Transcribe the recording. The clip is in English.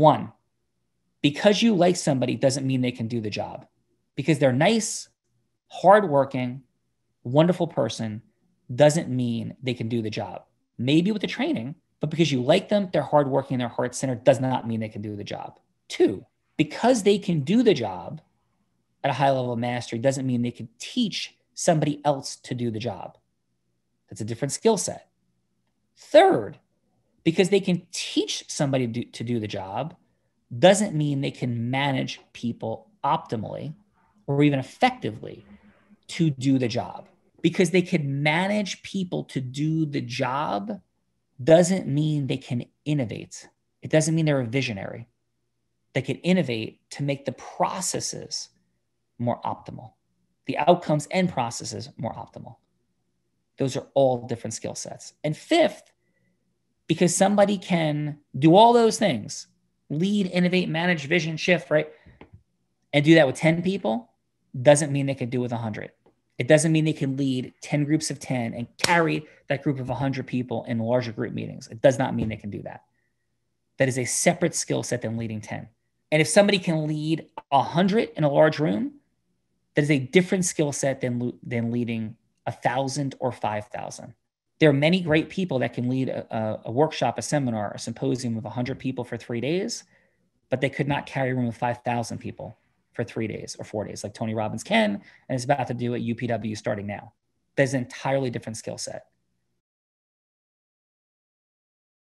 One, because you like somebody doesn't mean they can do the job because they're nice, hardworking, wonderful person doesn't mean they can do the job. Maybe with the training, but because you like them, they're hardworking, they're heart centered does not mean they can do the job. Two, because they can do the job at a high level of mastery doesn't mean they can teach somebody else to do the job. That's a different skill set. Third, because they can teach somebody to, to do the job doesn't mean they can manage people optimally or even effectively to do the job. Because they can manage people to do the job doesn't mean they can innovate. It doesn't mean they're a visionary. They can innovate to make the processes more optimal, the outcomes and processes more optimal. Those are all different skill sets. And fifth, because somebody can do all those things lead, innovate, manage, vision, shift, right? And do that with 10 people doesn't mean they can do with 100. It doesn't mean they can lead 10 groups of 10 and carry that group of 100 people in larger group meetings. It does not mean they can do that. That is a separate skill set than leading 10. And if somebody can lead 100 in a large room, that is a different skill set than, than leading 1,000 or 5,000. There are many great people that can lead a, a workshop, a seminar, a symposium of 100 people for three days, but they could not carry a room of 5,000 people for three days or four days, like Tony Robbins can, and is about to do at UPW starting now. That's an entirely different skill set.